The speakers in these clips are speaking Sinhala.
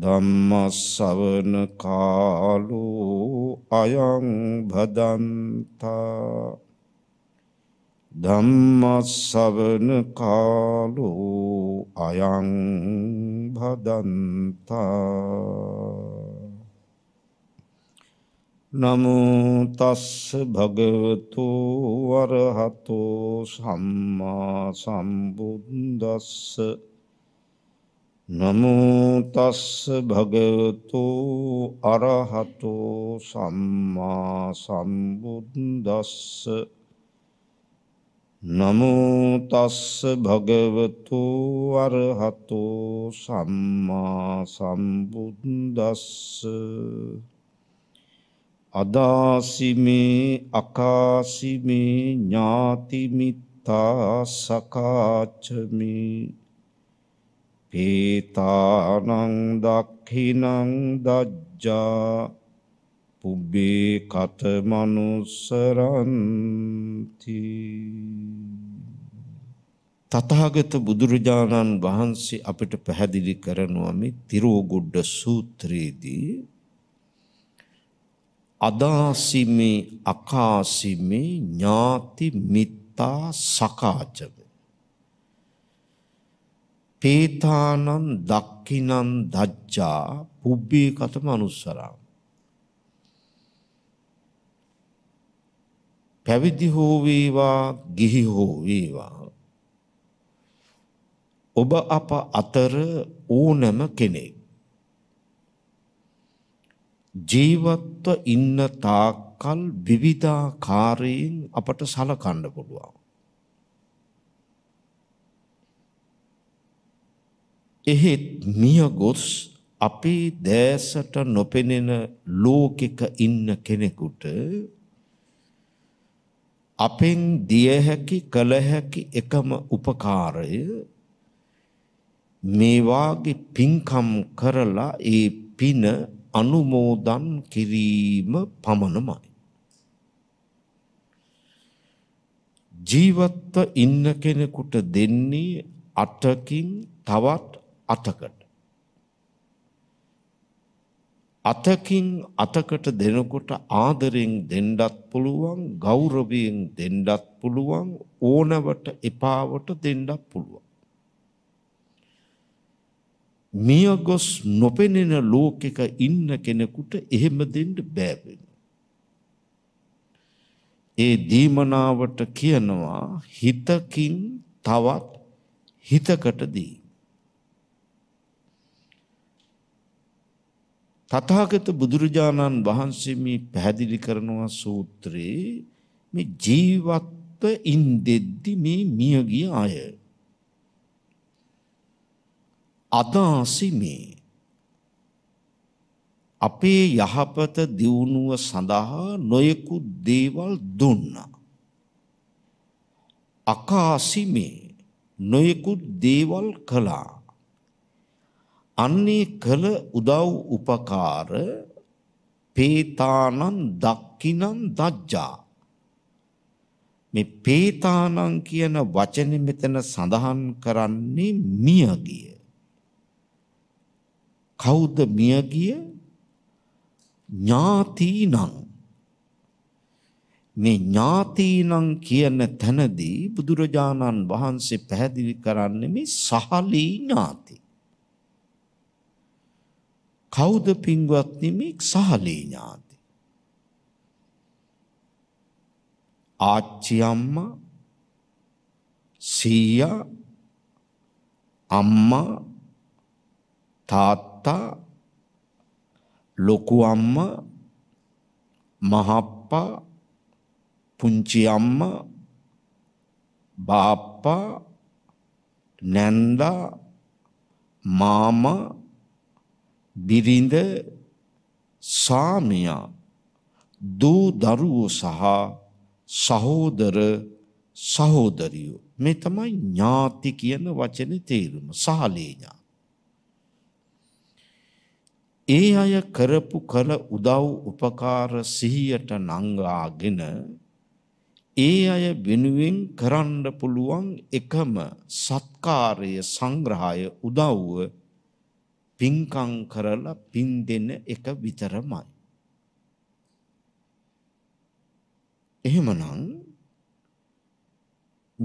ධම්මස්සවන කාලෝ අයං භදන්තා ධම්මස්සවන කාලෝ අයං භදන්තා නමෝ තස්ස භගවතු වරහතෝ සම්මා සම්බුද්දස්ස නමෝ තස්ස භගවතු අරහතෝ සම්මා සම්බුද්දස්ස නමෝ තස්ස භගවතු අරහතෝ සම්මා සම්බුද්දස්ස අදාසිමේ අකාසිමේ ඥාතිමිත්තා සකාචමේ පේතානං දක්ඛිනං දජ්ජා පුබ්බේ කත මනුස්සරන්ති තථාගත බුදුරජාණන් වහන්සේ අපිට පැහැදිලි කරනවා මේ තිරෝගොඩ සූත්‍රයේදී අදාසිමේ අකාසිමේ ඥාති මිත්තා සකාචම තේතානං දක්ඛිනං දජ්ජා පුබ්බේ කතම අනුස්සරං පැවිදි හෝ වේවා ගිහි හෝ වේවා ඔබ අප අතර ඕනම කෙනෙක් ජීවත්ව ඉන්න තාක්කල් විවිධාකාරයෙන් අපට සලකන්න පුළුවන් එහෙත් මියගොස් අපේ දැසට නොපෙනෙන ලෝකෙක ඉන්න කෙනෙකුට අපෙන් දිය හැකි කල හැකි එකම උපකාරය මේ වාගේ පින්කම් කරලා ඒ පින අනුමෝදන් කිරීම පමණමයි ජීවත්ව ඉන්න කෙනෙකුට දෙන්නේ අටකින් තවත් අතකට. අතකින් අතකට දෙනකොට ආදරෙන් දෙන්නත් පුළුවන් ගෞරවයෙන් දෙන්නත් පුළුවන් ඕනවට එපාවට දෙන්නත් පුළුවන්. මිය ගොස් නොපෙනෙන ලෝකෙක ඉන්න කෙනෙකුට එහෙම දෙන්න බෑබෙන. ඒ දීමනාවට කියනවා හිතකින් තවත් හිතකට දී. තථාගත බුදුරජාණන් වහන්සේ මේ පැහැදිලි කරනවා සූත්‍රේ මේ ජීවත්ව ඉන්දෙද්දි මේ මියගිය අය අදාසි මේ අපේ යහපත දියුණුව සඳහා නොයෙකුත් දේවල් දුන්නා. අකාසි මේ නොයෙකුත් දේවල් කළා. අන්නේ කළ උදව් උපකාර පේතානන් දක්කිනන් දජ්ජා මේ පේතානන් කියන වචනේ මෙතන සඳහන් කරන්නේ මියගිය කවුද මියගිය ඥාතිනං මේ ඥාතිනං කියන තැනදී බුදුරජාණන් වහන්සේ පැහැදිලි කරන්නේ මේ සහලී ඥාති කවුද පින්වත්නි මේ සහලී ඥාති? ආච්චි අම්මා සීයා අම්මා තාත්තා ලොකු අම්මා මහප්පා පුංචි අම්මා බාප්පා නැන්දා මාමා බිරිඳ සාමියා දූ දරුවෝ සහ සහෝදර සහෝදරියෝ මේ තමයි ඥාති කියන වචනේ තේරුම සාලේඥා ඒ අය කරපු කල උදව් උපකාර සිහියට නංගාගෙන ඒ අය වෙනුවෙන් කරන්න පුළුවන් එකම සත්කාරය සංග්‍රහය උදව්ව පින්කම් කරලා පින් දෙන එක විතරමයි. එහෙමනම්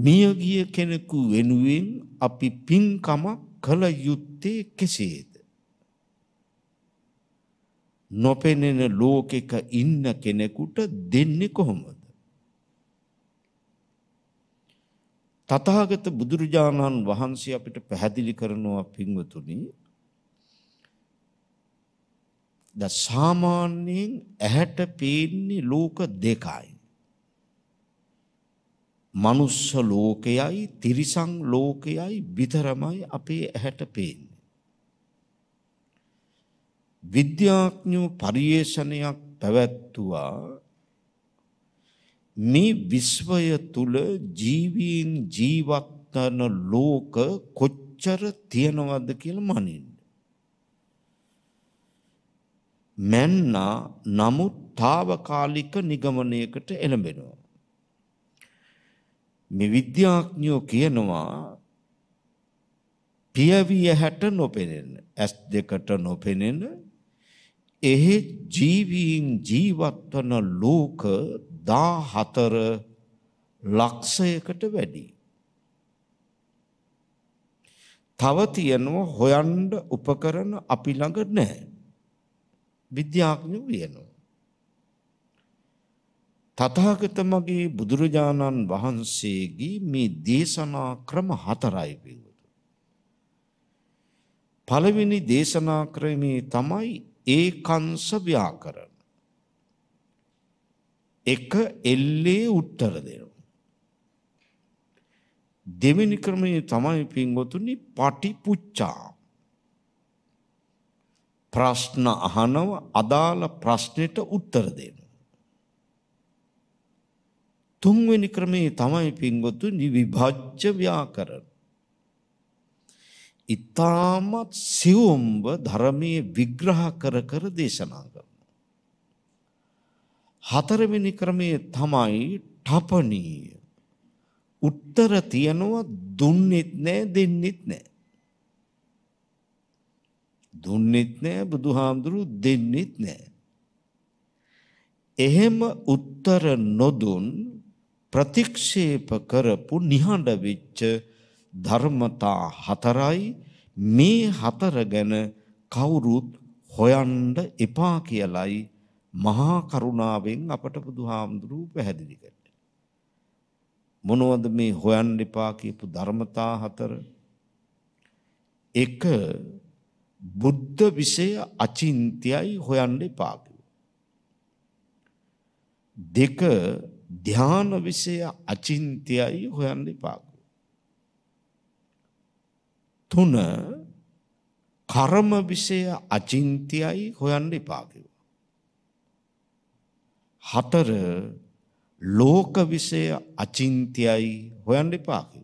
මියගිය කෙනෙකු වෙනුවෙන් අපි පින්කම කළ යුත්තේ කෙසේද? නොපෙනෙන ලෝකෙක ඉන්න කෙනෙකුට දෙන්නේ කොහොමද? තථාගත බුදුරජාණන් වහන්සේ අපිට පැහැදිලි කරනවා පින්වතුනි ද සාමාන්‍යයෙන් ඇහැට පේන්නේ ලෝක දෙකයි. මනුස්ස ලෝකයයි තිරිසන් ලෝකයයි විතරමයි අපේ ඇහැට පේන්නේ. විද්‍යාඥයෝ පරිේෂණයක් පැවැත්තුවා මේ විශ්වය තුල ජීවීන් ජීවත් කරන ලෝක කොච්චර තියනවද කියලා මනින්න. මැන්නා නමුත් తాවකාලික නිගමනයකට එළඹෙනවා. මේ විද්‍යාඥයෝ කියනවා පියවිය හැට නොපෙනෙන ඇස් දෙකට නොපෙනෙන එහෙ ජීවීන් ජීවත්වන ලෝක 14 ලක්ෂයකට වැඩි. තව තියෙනවා හොයන්න උපකරණ අපි ළඟ නැහැ. විද්‍යාඥයෝ වෙනවා. තථාගත මගේ බුදුරජාණන් වහන්සේගේ මේ දේශනා ක්‍රම හතරයි පිළිවෙත. පළවෙනි දේශනා ක්‍රමේ තමයි ඒකංශ ව්‍යාකරණ. එක එල්ලේ උත්තර දෙනවා. දෙවෙනි ක්‍රමයේ තමයි පින්වතුනි පටිපුච්චා. ප්‍රශ්න අහනවා අදාළ ප්‍රශ්නෙට උත්තර දෙනවා. තුන්වෙනි ක්‍රමේ තමයි පින්වතුනි විභජ්‍ය ව්‍යාකරණ. ඊටමත් සියුම්ව ධර්මයේ විග්‍රහ කර කර දේශනා කරනවා. හතරවෙනි ක්‍රමේ තමයි ඨපණීය. උත්තර තියනවා දුන්නෙත් නෑ දෙන්නෙත් නෑ. දුන්නෙත් නෑ බුදුහාමුදුරු දෙන්නෙත් නෑ. එහෙම උත්තර නොදුන් ප්‍රතික්ෂේප කරපු නිහඬ වෙච්ච ධර්මතා හතරයි මේ හතර ගැන කවුරුත් හොයන්න එපා කියලයි මහා කරුණාවෙන් අපට බුදුහාමුදුරුව පැහැදිලි කරන්නේ. මොනවද මේ හොයන්න එපා කියපු ධර්මතා හතර? 1 බුද්ධ විෂය අචින්තියයි හොයන්න එපා දෙක ධාන විෂය අචින්තියයි හොයන්න එපා තුන කර්ම විෂය අචින්තියයි හොයන්න එපා හතර ලෝක විෂය අචින්තියයි හොයන්න එපා කිව්වා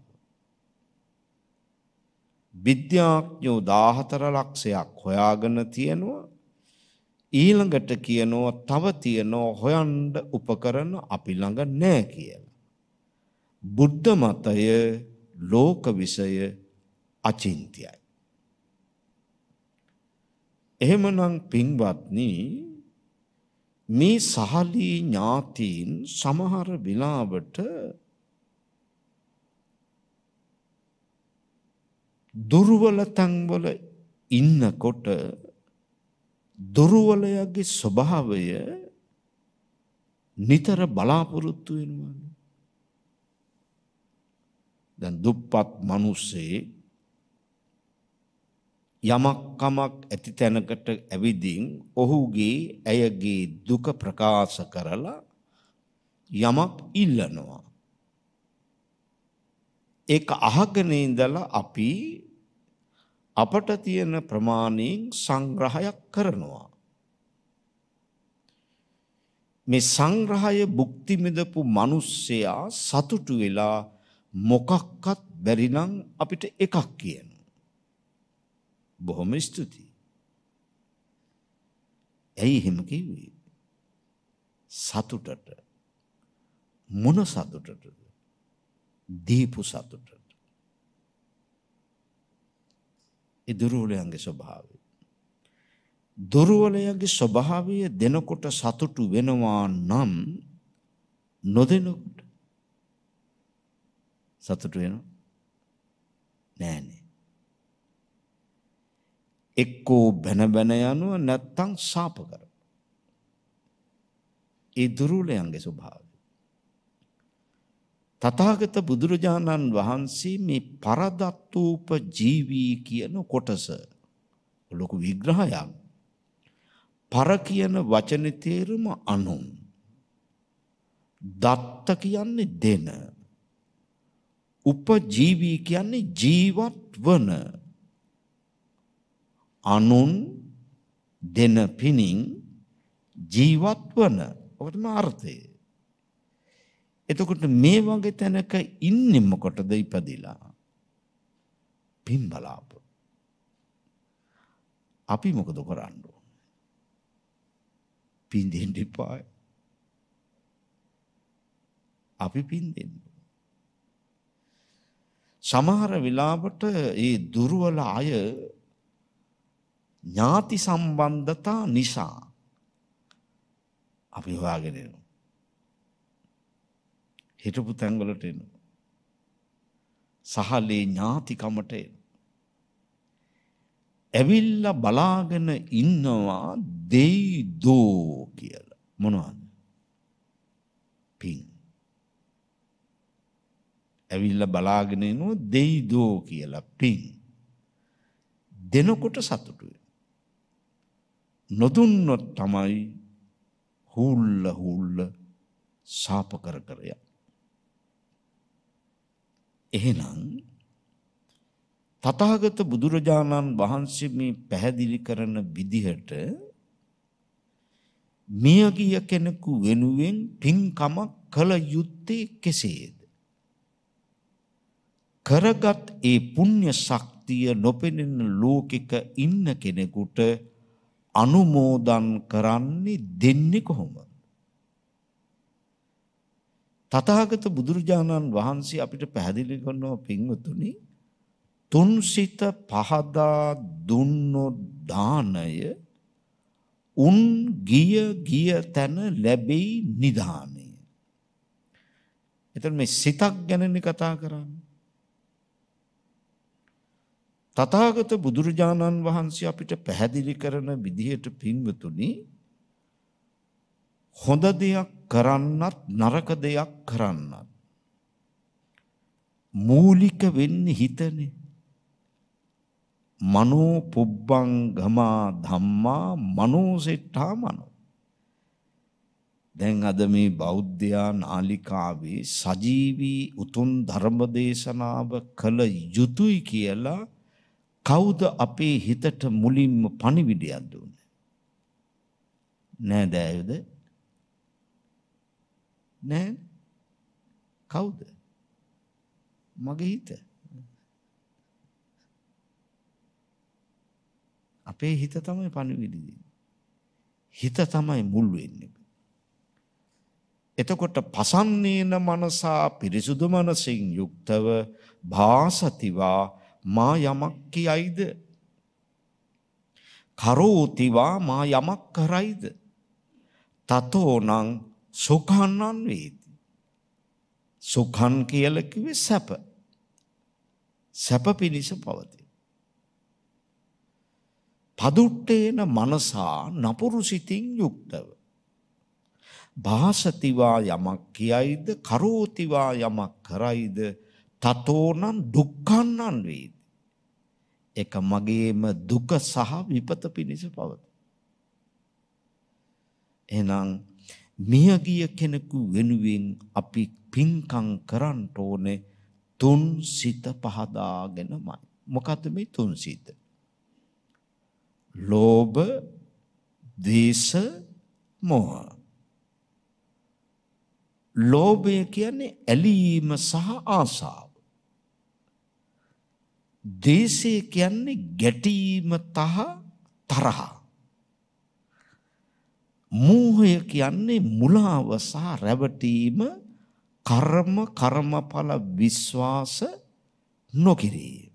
විද්‍යාඥයෝ 14 ලක්ෂයක් හොයාගෙන තියෙනවා ඊළඟට කියනවා තව තියෙනවා හොයන්න උපකරණ අපි ළඟ නැහැ කියලා. බුද්ධ මතය ලෝක විසය අචින්තියයි. එහෙමනම් පින්වත්නි මේ සහලී ඥාතීන් සමහර විලාවට දුර්වලතංවල ඉන්නකොට දුර්වලයගේ ස්වභාවය නිතර බලාපොරොත්තු වෙනවා. දැන් දුප්පත් මිනිස්සේ යමක් කමක් ඇති තැනකට ඇවිදින් ඔහුගේ ඇයගේ දුක ප්‍රකාශ කරලා යමක් ඉල්ලනවා. ඒක අහගෙන ඉඳලා අපි අපට තියෙන ප්‍රමාණයෙන් සංග්‍රහයක් කරනවා. මේ සංග්‍රහය භුක්ති මිදපු මිනිස්සයා සතුටු වෙලා මොකක්වත් බැරි නම් අපිට එකක් කියන. බොහොම ස්තුතියි. ඇයි එහෙම කිව්වේ? සතුටට මොන සතුටටද? දීපු සතුටට. ඉදුරුවලයන්ගේ ස්වභාවය. දුරුවලයගේ ස්වභාවය දෙනකොට සතුටු වෙනවා නම් නොදෙනකොට සතුටු වෙනවා නෑනේ. එක්කෝ බැන බැන යනවා නැත්තම් සාප කරනවා. ඒ දුරුවලයන්ගේ ස්වභාවය. තථාගත බුදුරජාණන් වහන්සේ මේ පරදත්තූප ජීවී කියන කොටස ලොකු විග්‍රහයක්. පර කියන වචනේ තේරුම අනුන්. දත්ත කියන්නේ දෙන. උපජීවී කියන්නේ ජීවත් වන. අනුන් දෙන පිනින් ජීවත් වන. ඔක තමයි අර්ථය. එතකොට මේ වගේ තැනක ඉන්නේ මොකටද ඉපදිලා? පින් බලාපොරොත්තු අපි මොකද කරන්න ඕන? පින් දෙන්න එපායි. අපි පින් දෙන්න. සමහර වෙලාවට ඒ දුර්වල අය ඥාති සම්බන්ධතා නිසා අපි හොයාගෙන යනවා. හිටපු තැන්වලට එන. සහලේ ඥාතිකමට එන. ඇවිල්ලා බලාගෙන ඉන්නවා දෙයි දෝ කියලා. මොනවද? පින්. ඇවිල්ලා බලාගෙන ඉනවා දෙයි දෝ කියලා පින්. දෙනකොට සතුටුයි. නොදුන්නොත් තමයි හුල්ල හුල්ල සාප කර කර යන්නේ. එහෙනම් තථාගත බුදුරජාණන් වහන්සේ මේ පැහැදිලි කරන විදිහට මිය ගිය කෙනෙකු වෙනුවෙන් පින්කම කළ යුත්තේ කෙසේද? කරගත් ඒ පුණ්‍ය ශක්තිය නොපෙනෙන ලෝකික ඉන්න කෙනෙකුට අනුමෝදන් කරන්නේ දෙන්නේ කොහොමද? තථාගත බුදුරජාණන් වහන්සේ අපිට පැහැදිලි කරනවා පින්වතුනි තුන්සිත පහදා දුන්නෝ දානය උන් ගිය ගිය තැන ලැබෙයි නිධානය. එතන මේ සිතක් ගැනනේ කතා කරන්නේ. තථාගත බුදුරජාණන් වහන්සේ අපිට පැහැදිලි කරන විදිහට පින්වතුනි හොඳ දෙයක් කරන්නත් නරක දෙයක් කරන්නත් මූලික වෙන්නේ හිතනේ මනෝ පුබ්බං ගමා ධම්මා මනෝ සෙට්ටා මනෝ දැන් අද මේ බෞද්ධයා නාලිකාවේ සජීවී උතුම් ධර්ම දේශනාව කළ යුතුය කියලා කවුද අපේ හිතට මුලින්ම පණිවිඩයක් දුන්නේ නෑ දෑයුද නැහැ. කවුද? මගේ හිත. අපේ හිත තමයි පණිවිඩ හිත තමයි මුල් වෙන්නේ. එතකොට පසන්නේන මනසා පිරිසුදු මනසින් යුක්තව භාසතිවා මා යමක් කියයිද කරෝතිවා මා යමක් කරයිද තතෝනං සුඛානන් වේති. සුඛන් කියලා කිව්වේ සැප. සැප පිණිස පවතී. පදුට්ටේන මනසා නපුරු සිතින් යුක්තව. භාසතිවා යමක් කියයිද කරෝතිවා යමක් කරයිද තතෝනම් දුක්ඛන්නන් වේති. එක මගේම දුක සහ විපත පිණිස පවතී. එහෙනම් මියගිය කෙනෙකු වෙනුවෙන් අපි පින්කම් කරන්න ඕනේ තුන් සිත පහදාගෙනමයි. මොකද මේ තුන් සිත? ලෝභ, දේශ, මෝහ. ලෝභය කියන්නේ ඇලීම සහ ආසාව. දේශය කියන්නේ ගැටීම තහ තරහා. මෝහය කියන්නේ මුලාව සහ රැවටීම කර්ම කර්මඵල විශ්වාස නොකිරීම.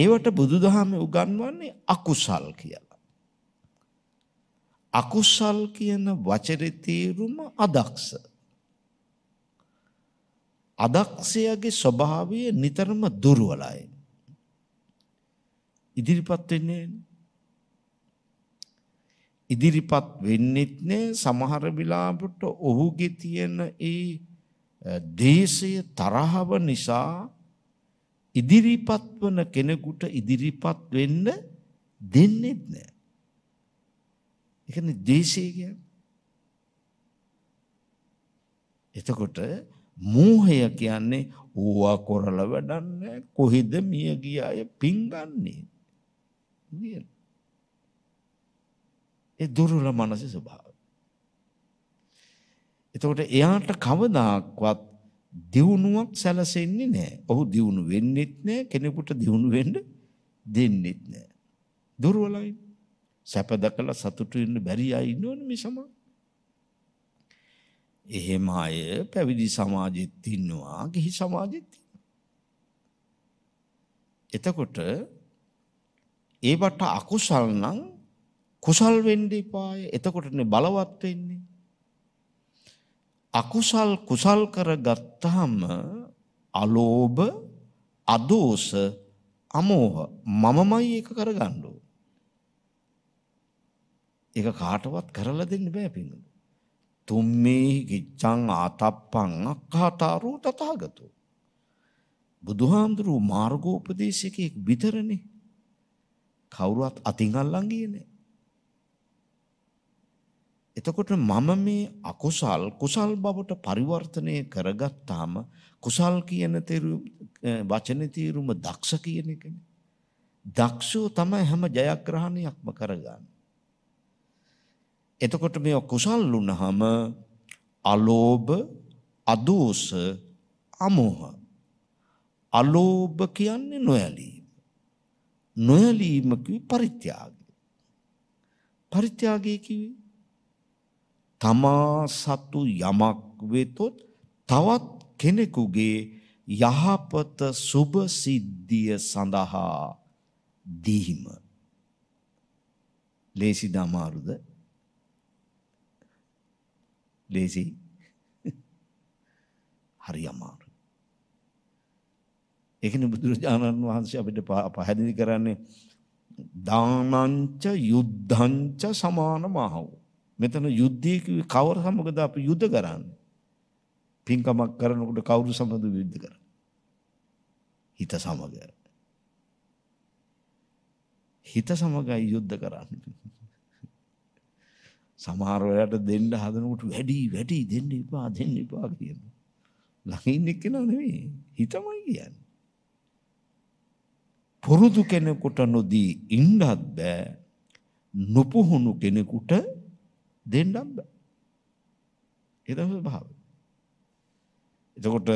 ඒවට බුදුදහමේ උගන්වන්නේ අකුසල් කියලා. අකුසල් කියන වචනේ තේරුම අදක්ෂ. අදක්ෂයාගේ ස්වභාවය නිතරම දුර්වලයි. ඉදිරිපත් වෙන්නේ නෑනේ. ඉදිරිපත් වෙන්නෙත් නෑ සමහර විලාපට ඔහුගේ තියෙන ඒ දේශය තරහව නිසා ඉදිරිපත් වන කෙනෙකුට ඉදිරිපත් වෙන්න දෙන්නෙත් නෑ. ඒ කියන්නේ දේශය කියන්නේ. එතකොට මෝහය කියන්නේ ඌවා කරලා වැඩක් නැහැ කොහෙද මිය ගිය අය පිංගන්නේ. නේද? ඒ දුර්වල මානසික ස්වභාවය. එතකොට එයාට කවදාක්වත් දියුණුවක් සැලසෙන්නේ නැහැ. ඔහු දියුණු වෙන්නෙත් නැහැ. කෙනෙකුට දියුණු වෙන්න දෙන්නෙත් නැහැ. දුර්වලයි. සැප දැකලා සතුටු වෙන්න බැරි අය ඉන්නවනේ මේ සමාජ. එහෙම අය පැවිදි සමාජෙත් ඉන්නවා, ගිහි සමාජෙත් එතකොට ඒවට අකුසල් නම් කුසල් වෙන්න එපාය. එතකොටනේ බලවත් වෙන්නේ. අකුසල් කුසල් කරගත්තාම අලෝභ, අදෝස, අමෝහ මමමයි එක කරගන්න ඕන. ඒක කාටවත් කරලා දෙන්න බෑ පින්නු. තුම්මේ ගිච්ඡං ආතප්පං අක්ඛාතාරෝ තථාගතෝ. බුදුහාමුදුරුවෝ මාර්ගෝපදේශකෙක් විතරනේ. කවුරුවත් අතින් අල්ලන් ගියේ නෑ. එතකොට මම මේ අකුසල් කුසල් බවට පරිවර්තනය කරගත්තාම කුසල් කියන වචන තීරුම දක්ෂ කියන එකනේ. දක්ෂෝ තමයි හැම ජයග්‍රහණයක්ම කරගන්නේ. එතකොට මේ කුසල් වුණාම අලෝභ, අදෝස, අමෝහ. අලෝභ කියන්නේ නොයලීම. නොයලීම කිව්වේ පරිත්‍යාගය. පරිත්‍යාගය කිව්වේ තමා සතු යමක් වෙතොත් තවත් කෙනෙකුගේ යහපත සුබ සිද්ධිය සඳහා දීම ලේසි දමාරුද ලේසි හරි අමාරු ඒකනේ බුදුරජාණන් වහන්සේ අපිට පැහැදිලි කරන්නේ දානංච යුද්ධංච සමානමහව මෙතන යුද්ධය කිව්වේ කවර සමගද අපි යුද කරන්නේ? පින්කමක් කරනකොට කවුරු සමගද යුද්ධ කරන්නේ? හිත සමග. හිත සමගයි යුද්ධ කරන්නේ. සමහර වෙලාවට දෙන්න හදනකොට වැඩි වැඩි දෙන්න එපා දෙන්න එපා කියනවා. ළඟ ඉන්න කෙනා නෙවෙයි හිතමයි කියන්නේ. පුරුදු කෙනෙකුට නොදී ඉන්නත් බෑ. නොපුහුණු කෙනෙකුට දෙන්නත් බෑ. ඒ තමයි භාවය. එතකොට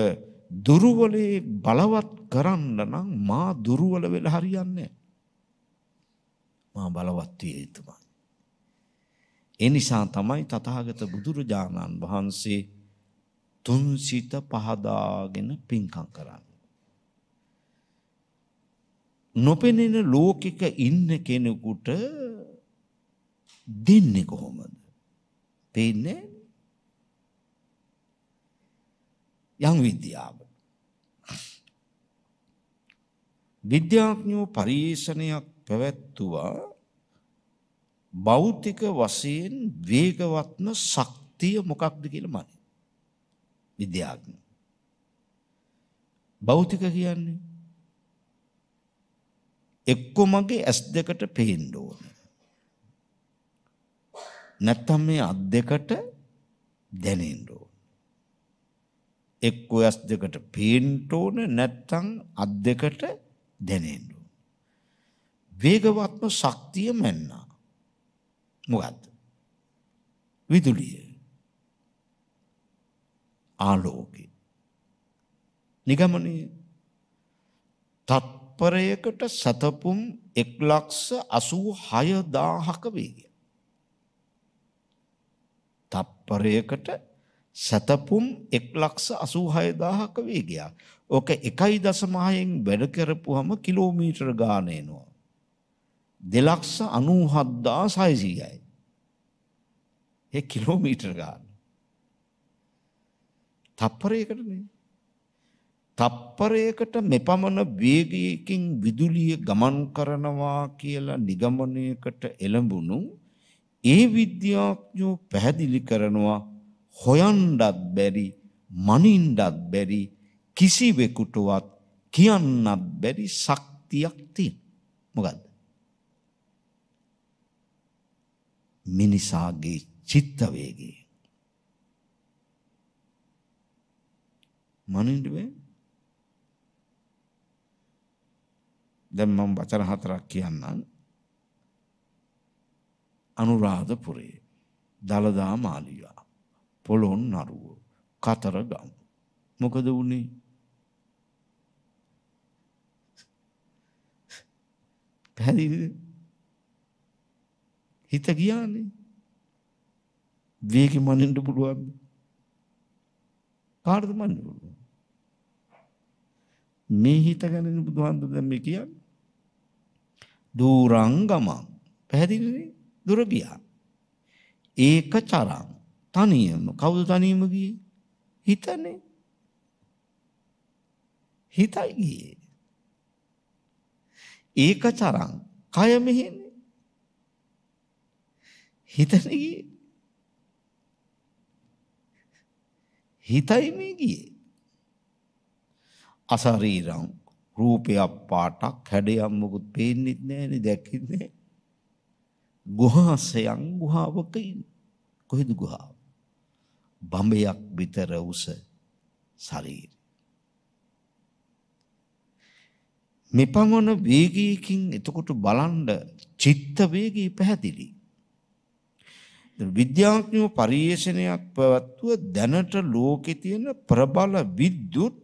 දුරුවලේ බලවත් කරන්න නම් මා දුරුවල වෙලා හරියන්නේ මා බලවත් විය යුතුමයි. ඒ නිසා තමයි තථාගත බුදුරජාණන් වහන්සේ තුන් සිත පහදාගෙන පින්කම් කරන්නේ. නොපෙනෙන ලෝකික ඉන්න කෙනෙකුට දෙන්නේ කොහොමද? පේන්නේ යම් විද්‍යාව. විද්‍යාඥයෝ පරීක්ෂණයක් පැවැත්තුවා භෞතික වශයෙන් වේගවත්ම ශක්තිය මොකක්ද කියලා මන්නේ. විද්‍යාඥයෝ භෞතික කියන්නේ එක්ක මගේ ඇස් දෙකට පේන්න ඕන. නැත්තම් මේ අත් දෙකට දැනෙන්න ඕන. එක්ක ඇස් දෙකට පේන්න ඕන නැත්තම් අත් දෙකට දැනෙන්න ඕන. වේගවත්ම ශක්තිය මෙන්න. මොකද්ද? විදුලිය. ආලෝකය. නිගමනයේ තත්පරයකට සතපුම් 186000ක වේගය. තප්පරයකට සැතපුම් 186000ක වේගයක්. ඕක 1.6න් වැඩ කරපුවම කිලෝමීටර ගාන එනවා. 297600යි. ඒ කිලෝමීටර ගාන. තප්පරයකටනේ. තප්පරයකට මෙපමණ වේගයකින් විදුලිය ගමන් කරනවා කියලා නිගමනයකට එළඹුණු ඒ විද්‍යාඥයෝ පැහැදිලි කරනවා හොයන්නත් බැරි මනින්නත් බැරි කිසිවෙකුටවත් කියන්නත් බැරි ශක්තියක් තියෙන. මොකද්ද? මිනිසාගේ චිත්ත වේගය. මනින්ද බෑ. දැන් මම වචන හතරක් කියන්නම්. අනුරාධපුරේ දළදා මාලිගා පොළොන් නරුව කතරගම මොකද වුණේ පැහැදිලිද හිත ගියානේ වේගෙ මනින්න පුළුවන් කාටද මනින්න පුළුවන් මේ හිත ගැන බුදුහන්තු දැන් මේ කියන්නේ දූරංගමං පැහැදිලිනේ දුරගියා. ඒක චරං තනියම කවුද තනියම ගියේ? හිතනේ. හිතයි ගියේ. ඒක චරං කය මෙහෙනේ. හිතනේ ගියේ. හිතයි මේ ගියේ. අසරීරං රූපයක් පාටක් හැඩයක් මොකුත් පේන්නෙත් නැහැ නේ දැක්කෙත් නැහැ. ගුහාසයන් ගුහාවක ඉන්න. කොහෙද ගුහාව? බඹයක් විතර උස ශරීරය. මෙපමණ වේගයකින් එතකොට බලන්න චිත්ත වේගය පැහැදිලි. විද්‍යාඥයෝ පරිේශනයක් පැවැත්වුව දැනට ලෝකේ තියෙන ප්‍රබල විද්‍යුත්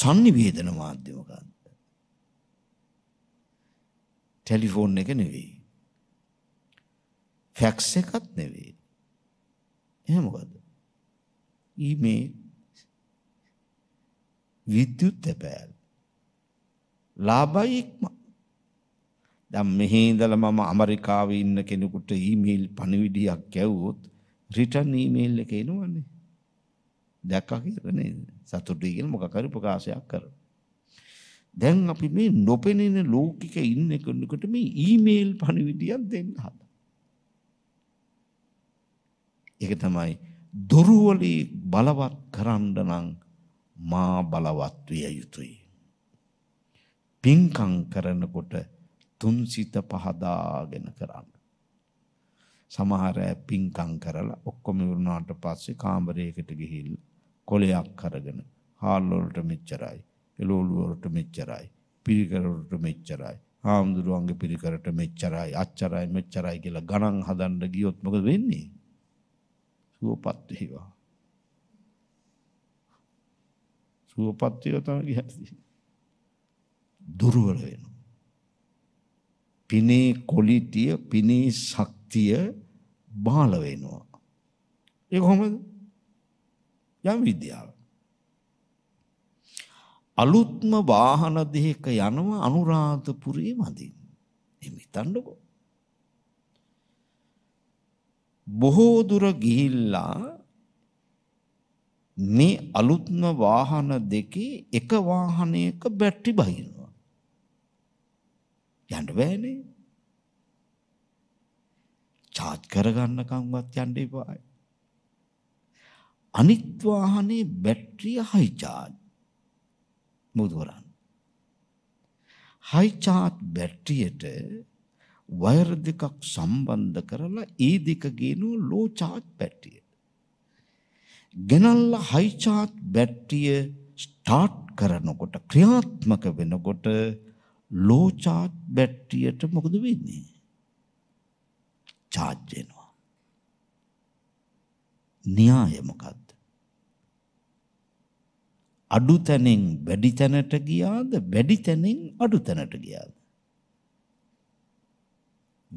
sannivedana මාධ්‍යමකන්ද. ටෙලිෆෝන් එක නෙවෙයි. ෆැක්ස් එකක් නෙවෙයි. එහෙම මොකද? ඊමේ විද්‍යුත් තැපෑල්. ලාභයි ඉක්ම. දැන් මෙහි ඉඳලා මම ඇමරිකාවේ ඉන්න කෙනෙකුට ඊමේල් පණිවිඩයක් ගැව්වොත් රිටර්න් ඊමේල් එක එනවනේ. දැක්කා කියලා නේද? සතුටුයි කියලා මොකක් හරි ප්‍රකාශයක් කරනවා. දැන් අපි මේ නොපෙනෙන ලෝකික ඉන්න කෙනෙකුට මේ ඊමේල් පණිවිඩයක් දෙන්න හදා. ඒක තමයි දොරවලේ බලවත් කරන්න නම් මා බලවත් විය යුතුය. පින්කම් කරනකොට තුන්සිත පහදාගෙන කරන්න. සමහර පින්කම් කරලා ඔක්කොම වුණාට පස්සේ කාමරයකට ගිහිල්ලා කොලයක් අරගෙන හාල් වලට මෙච්චරයි, එළවලු වලට මෙච්චරයි, පිරිකර වලට මෙච්චරයි, හාමුදුරුවන්ගේ පිරිකරට මෙච්චරයි, අච්චරයි මෙච්චරයි කියලා ගණන් හදන්න ගියොත් මොකද වෙන්නේ? සුවපත් වේවා. සුවපත් වේවා තමයි කියන්නේ. දුර්වල වෙනවා. පිනේ කොලිටිය, පිනේ ශක්තිය බාල වෙනවා. ඒ කොහොමද? යම් විද්‍යාව. අලුත්ම වාහන දෙක යනව අනුරාධපුරේ මදින්. එමෙ හිතන්නකෝ. බොහෝ දුර ගිහිල්ලා මේ අලුත්ම වාහන දෙකේ එක වාහනයක බැටරි බහිනවා. යන්න බෑනේ. චාර්ජ් කරගන්නකම්වත් යන්න එපායි. අනිත් වාහනේ බැටරිය හයි චාර්ජ්. මුදුරන්. හයි චාර්ජ් බැටරියට වයර් දෙකක් සම්බන්ධ කරලා ඒ දෙක ගේනවා ලෝ චාර්ජ් බැටරිය. ගෙනල්ලා හයි චාර්ජ් බැටරිය ස්ටාර්ට් කරනකොට ක්‍රියාත්මක වෙනකොට ලෝ චාර්ජ් බැටරියට මොකද වෙන්නේ? චාර්ජ් වෙනවා. න්‍යාය මොකද්ද? අඩු තැනෙන් වැඩි තැනට ගියාද වැඩි තැනෙන් අඩු තැනට ගියාද?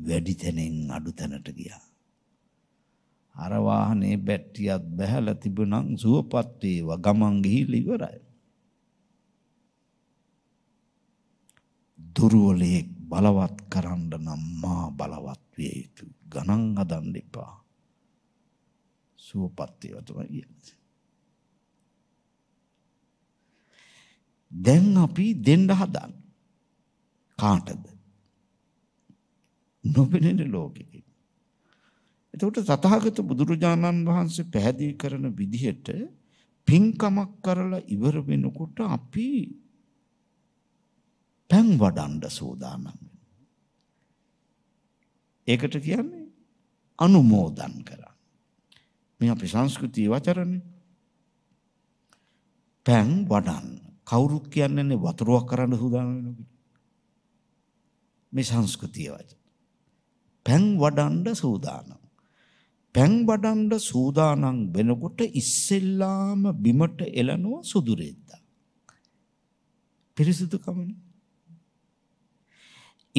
වැඩි තැනෙන් අඩු තැනට ගියා. අර වාහනේ බැටරියක් බැහැලා තිබුණා සුවපත් වේවා ගමන් ගිහිල්ලා ඉවරයි. දුර්වලයෙක් බලවත් කරන්න නම් මා බලවත් විය යුතුයි. ගණන් හදන්න එපා. සුවපත් වේවා තමයි කියන්නේ. දැන් අපි දෙන්න හදන කාටද? නොපෙනෙන ලෝකෙකින්. එතකොට තථාගත බුදුරජාණන් වහන්සේ පැහැදිලි කරන විදිහට පින්කමක් කරලා ඉවර වෙනකොට අපි පෑන් වඩන්න සෝදානම් වෙනවා. ඒකට කියන්නේ අනුමෝදන් කරා. මේ අපේ සංස්කෘතිය වචරනේ. පෑන් වඩන්න. කවුරුත් කියන්නේ වතුරක් කරන්න සූදානම් වෙනවා. මේ සංස්කෘතිය වචන. පැන් වඩන්න සූදානම්. පැන් වඩන්න සූදානම් වෙනකොට ඉස්සෙල්ලාම බිමට එළනවා සුදුරෙද්දා. පිරිසිදු කමනේ.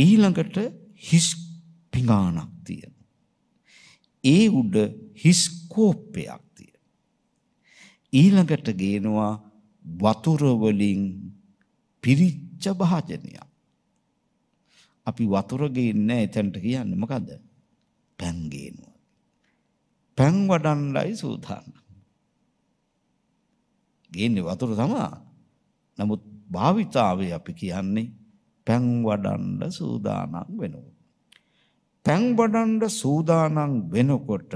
ඊළඟට හිස් පිඟානක් තියෙනවා. ඒ උඩ හිස් කෝප්පයක් තියෙනවා. ඊළඟට ගේනවා වතුර වලින් පිරිච්ච භාජනයක්. අපි වතුර ගේන්නේ එතනට කියන්නේ මොකද? පෑන් ගේනවා. පෑන් වඩන්නයි සූදානම්. ගේන්නේ වතුර තමයි. නමුත් භාවිතාවේ අපි කියන්නේ පෑන් වඩන්න සූදානම් වෙනවා. පෑන් වඩන්න සූදානම් වෙනකොට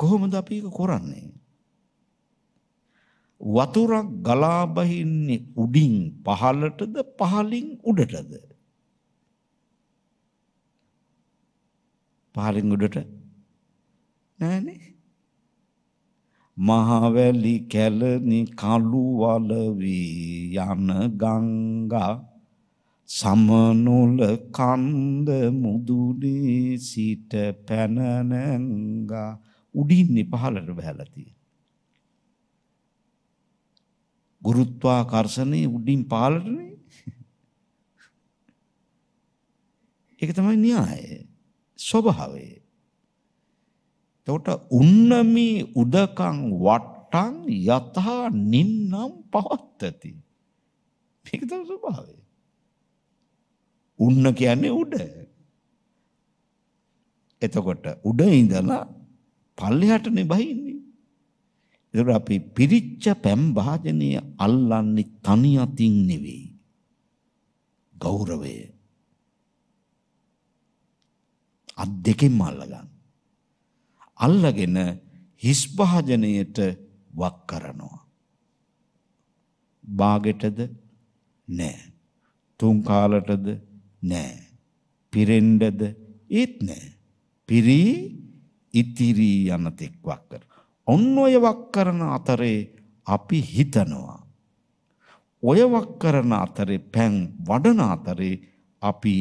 කොහොමද අපි ඒක කරන්නේ? වතුරක් ගලා බහින්නේ උඩින් පහළටද පහළින් උඩටද පහළින් උඩට නෑනේ මහවැලි කැලණි කළු වලවි යන ගංගා සමනොල කන්ද මුදුනේ සිට පැන නැංගා උඩින්නේ පහළට බහැලා තියෙන ගුරුත්වාකර්ෂණයේ උඩින් පහළටනේ. ඒක තමයි න්‍යායය. ස්වභාවය. එතකොට උන්නමි උදකං වට්ටං යතහා නින්නම් පවත්තති. මේක තමයි ස්වභාවය. උන්න කියන්නේ උඩ. එතකොට උඩ ඉඳලා පල්ලෙහාටනේ බහින්නේ. ඒකට අපි පිරිච්ච පැම් භාජනය අල්ලන්නේ තනි අතින් නෙවෙයි. ගෞරවය. අත් දෙකෙන්ම අල්ලගන්න. අල්ලගෙන හිස් භාජනයට වක් කරනවා. බාගෙටද නෑ. තුන් කාලටද නෑ. පිරෙන්නද ඒත් නෑ. පිරි ඉතිරි යන තෙක් වක් කරනවා. ඔන්න ඔය වක් කරන අතරේ අපි හිතනවා. ඔය වක් කරන අතරේ පැන් වඩන අතරේ අපි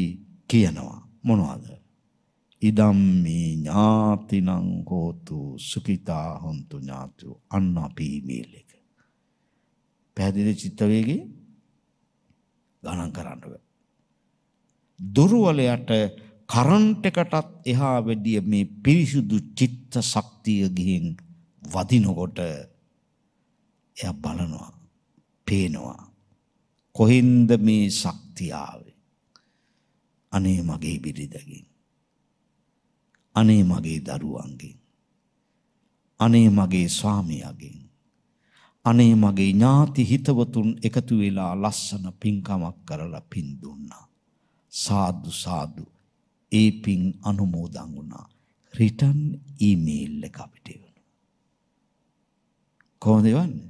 කියනවා මොනවද? ඉදම්මේ ඥාතිනං හෝතු සුඛිතා හොන්තු ඥාතු අන්න අපි මේල් එක. පැහැදිලි චිත්ත වේගේ ගණන් කරන්න බෑ. දුර්වලයට කරන්ට් එකටත් එහා වැඩිය මේ පිරිසුදු චිත්ත ශක්තිය ගිහින් වදිනකොට එයා බලනවා පේනවා කොහින්ද මේ ශක්තිය ආවේ අනේ මගේ බිරිඳගෙන් අනේ මගේ දරුවන්ගෙන් අනේ මගේ ස්වාමියාගෙන් අනේ මගේ ඥාති හිතවතුන් එකතු වෙලා ලස්සන පින්කමක් කරලා පින් දුන්නා සාදු සාදු ඒ පින් අනුමෝදන් වුණා රිටර්න් ඊමේල් එක අපිට එවුණා කොහොමද එවන්නේ?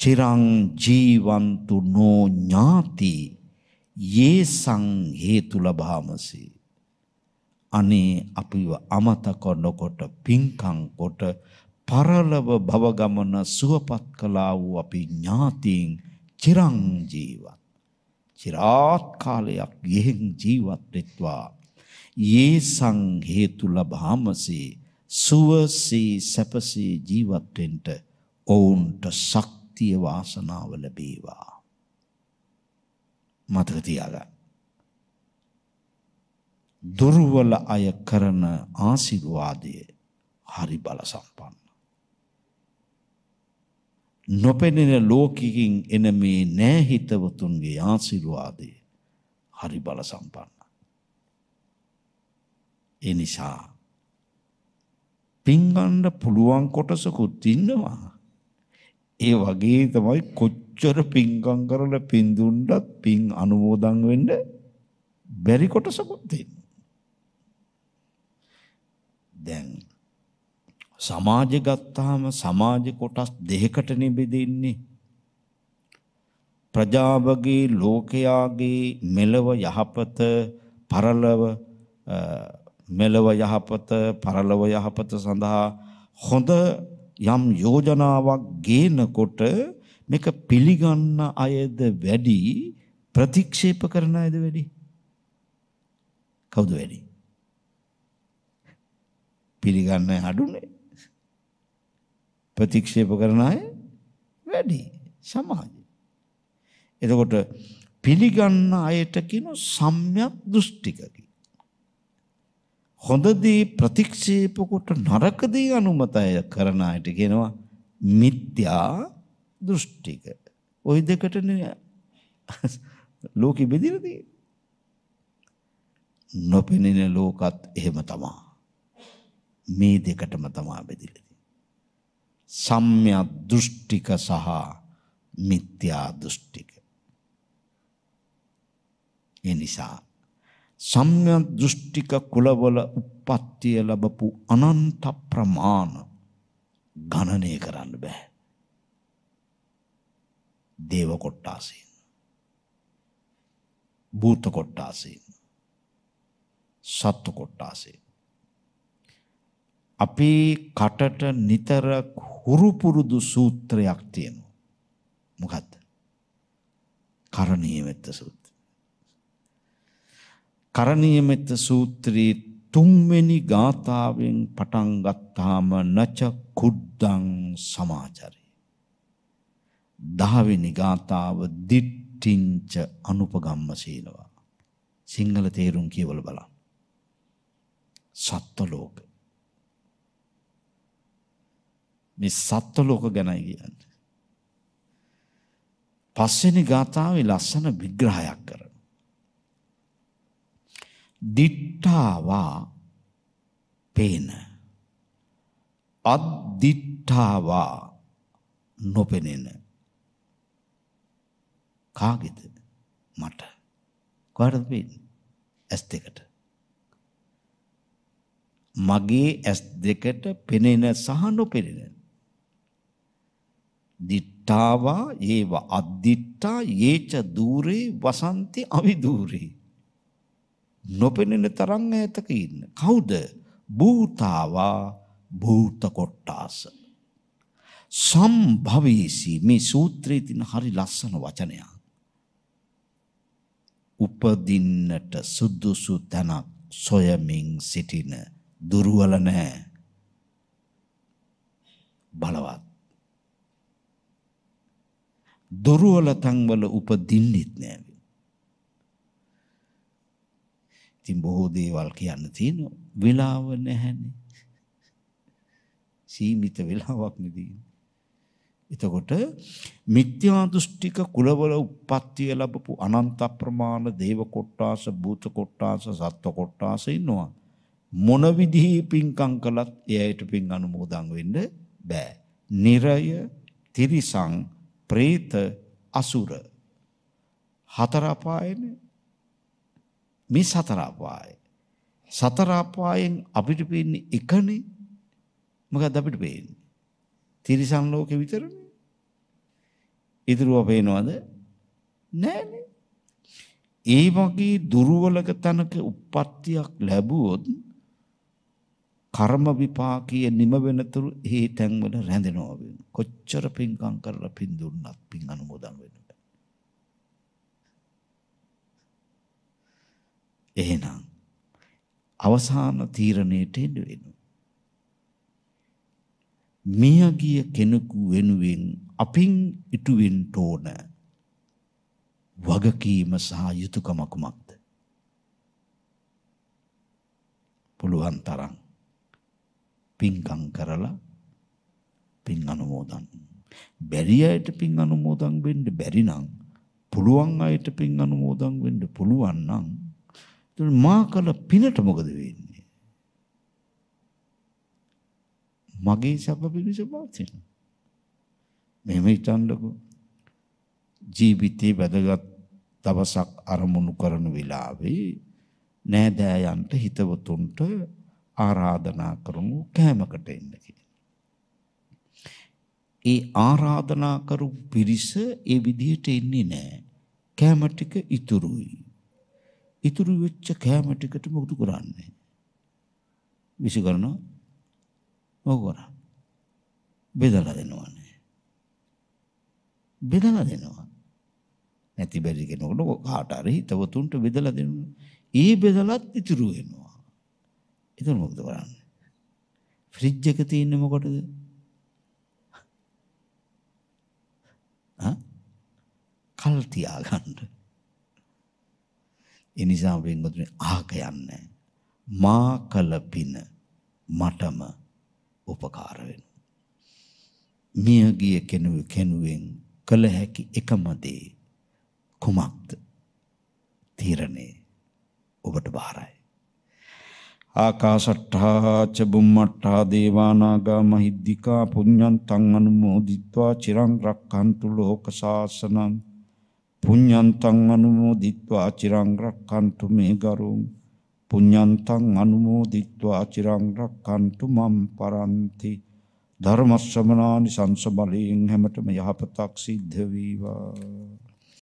චිරං ජීවන්තු නෝ ඥාති යේසං හේතු ලබාමසි. අනේ අපිව අමතක නොකොට පිංකම් කොට පරලව භව ගමන සුවපත් කළා වූ අපි ඥාතීන් චිරං ජීවත්. චිරාත් කාලයක් ගෙහින් ජීවත් වෙත්වා. යේසං හේතු ලබාමසි. සුවසී සැපසී ජීවත් වෙන්න ඔවුන්ට ශක්තිය වාසනාව ලැබේවා මතක තියාගන්න දුර්වල අය කරන ආශිර්වාදය හරි බල සම්පන්න නොපෙනෙන ලෝකකින් එන මේ නෑහිතවතුන්ගේ ආශිර්වාදය හරි බල සම්පන්න එනිසා පින් ගන්න පුළුවන් කොටසකුත් ඉන්නවා. ඒ වගේ තමයි කොච්චර පින්කම් කරලා පින් දුන්නත් පින් අනුමෝදන් වෙන්න බැරි කොටසකුත් තියෙනවා. දැන් සමාජ ගත්තාම සමාජ කොටස් දෙකකට බෙදෙන්නේ. ප්‍රජාවගේ ලෝකයාගේ මෙලව යහපත පරලව මෙලව යහපත පරලොව යහපත සඳහා හොඳ යම් යෝජනාවක් ගේනකොට මේක පිළිගන්න අයද වැඩි ප්‍රතික්ෂේප කරන අයද වැඩි කවුද වැඩි පිළිගන්න අඩුනේ ප්‍රතික්ෂේප කරන අය වැඩි සමාජය එතකොට පිළිගන්න අයට කියන සම්‍යක් දෘෂ්ටික කියලා හොඳදී ප්‍රතික්ෂේප කොට නරකදී අනුමතය කරන අයට කියනවා මිත්‍යා දෘෂ්ටික. ওই දෙකටනේ ලෝකෙ බෙදිලා තියෙන්නේ. නොපෙනෙන ලෝකත් එහෙම තමයි. මේ දෙකටම තමයි බෙදිලා තියෙන්නේ. සම්‍යක් දෘෂ්ටික සහ මිත්‍යා දෘෂ්ටික. ඒ නිසා සම්‍යක් දෘෂ්ටික කුලවල උප්පත්තිය ලැබපු අනන්ත ප්‍රමාණ ගණනය කරන්න බෑ. දේව කොට්ටාසීන්. භූත කොට්ටාසීන්. සත්තු කොට්ටාසීන්. අපේ කටට නිතර හුරු පුරුදු සූත්‍රයක් තියෙනවා. මොකද්ද? කරණීය වෙත්ත සූත්‍රය. කරණීයමෙත සූත්‍රයේ තුන්වෙනි ගාථාවෙන් පටන් ගත්තාම නච කුද්දං සමාචරේ. දහවෙනි ගාථාව දිට්ඨිංච අනුපගම්ම සීලවා. සිංහල තේරුම් කියවල බලන්න. සත්ත්ව ලෝක. මේ සත්ත්ව ලෝක ගැනයි කියන්නේ. පස්වෙනි ගාථාවේ ලස්සන විග්‍රහයක් කරනවා. දිට්ඨාවා පේන අද්දිට්ඨාවා නොපෙනෙන කාගෙද මට කොහටද පේන්නේ ඇස් දෙකට මගේ ඇස් දෙකට පෙනෙන සහ නොපෙනෙන දිට්ඨාවා ඒව අද්දිට්ඨා යේච দূරේ වසන්ති අවිදූරේ නොපෙනෙන තරම් ඈතක ඉන්න. කවුද? භූතාවා භූත කොට්ටාස. සම්භවීසි මේ සූත්‍රයේ තියෙන හරි ලස්සන වචනයක්. උපදින්නට සුදුසු තැනක් සොයමින් සිටින දුර්වල නැහැ. බලවත්. දුර්වල තන්වල උපදින්නෙත් නැහැ. ඉතින් බොහෝ දේවල් කියන්න තියෙනවා. වෙලාව නැහැනේ. සීමිත වෙලාවක් නෙදී. එතකොට මිත්‍යා දෘෂ්ටික කුලවල උප්පත්තිය ලැබපු අනන්ත ප්‍රමාණ දේව කොට්ටාස භූත කොට්ටාස සත්ව කොට්ටාස ඉන්නවා. මොන විදිහේ පින්කම් කළත් එයයිට පින් අනුමෝදන් වෙන්න බෑ. නිරය, තිරිසං, പ്രേත, අසුර හතර අපායනේ මේ සතර අපාය. සතර අපායෙන් අපිට පේන්නේ එකනේ. මොකද අපිට පේන්නේ? තිරිසන් ලෝකෙ විතරනේ. ඉදිරිය පේනවද? නෑනේ. ඒ වගේ දුර්වලක තනක උප්පත්තියක් ලැබුවොත් කර්ම විපාකයේ නිම වෙනතුරු ඒ තැන්වල රැඳෙනවා වෙන. කොච්චර පින්කම් කරලා පින් දුන්නත් පින් අනුමෝදන් වෙනවා. එහෙනම් අවසාන තීරණයට එන්න වෙනවා. මියගිය කෙනෙකු වෙනුවෙන් අපින් ඉටුවෙන්න ඕන වගකීම සහ යුතුයකම කුමක්ද? පුළුවන් තරම් පින්කම් කරලා පින් අනුමෝදන්. බැරි අයට පින් අනුමෝදන් වෙන්න බැරි නම් පුළුවන් අයට පින් අනුමෝදන් වෙන්න පුළුවන් නම් මා කළ පිනට මොකද වෙන්නේ? මගේ සබ පිණිස වාසින. මෙහෙම හිතන්නකෝ. ජීවිතේ වැදගත් දවසක් අරමුණු කරන වෙලාවේ නෑදෑයන්ට හිතවතුන්ට ආරාධනා කරමු කෑමකට එන්න කියලා. ඒ ආරාධනා කරු පිරිස ඒ විදිහට එන්නේ නෑ. කෑම ටික ඉතුරුයි. ඉතුරු වෙච්ච කෑම ටිකට මොකද කරන්නේ? විසි කරනවා. මොකද කරන්නේ? බෙදලා දෙනවානේ. බෙදලා දෙනවා. නැති බැරි කෙනෙකුට කාට හරි හිතවතුන්ට බෙදලා දෙනවා. ඒ බෙදලත් ඉතුරු වෙනවා. එතන මොකද කරන්නේ? ෆ්‍රිජ් එක තියෙන්නේ මොකටද? ආ? කල් තියාගන්න. ඒ නිසා වෙන්වතුනි අහක යන්නේ මා කල පින මටම උපකාර වෙනවා. මිය ගිය කෙනෙකු කෙනුවෙන් කළ හැකි එකම දේ කුමක්ද? තීරණය ඔබට බාරයි. ආකාශට්ඨා ච බුම්මට්ඨා දේවානාගා මහිද්దికා පුඤ්ඤං තං අනුමෝදිත්වා චිරං රක්ඛන්තු ලෝක ශාසනං පුඤ්ඤන්තං අනුමෝදිත්වා චිරං රක්칸තු මේ ගරුම් පුඤ්ඤන්තං අනුමෝදිත්වා චිරං රක්칸තු මම් පරන්ති ධර්ම ශ්‍රමණානි සංසබලයෙන් හැමතෙම යහපතක් සිද්ධ වේවා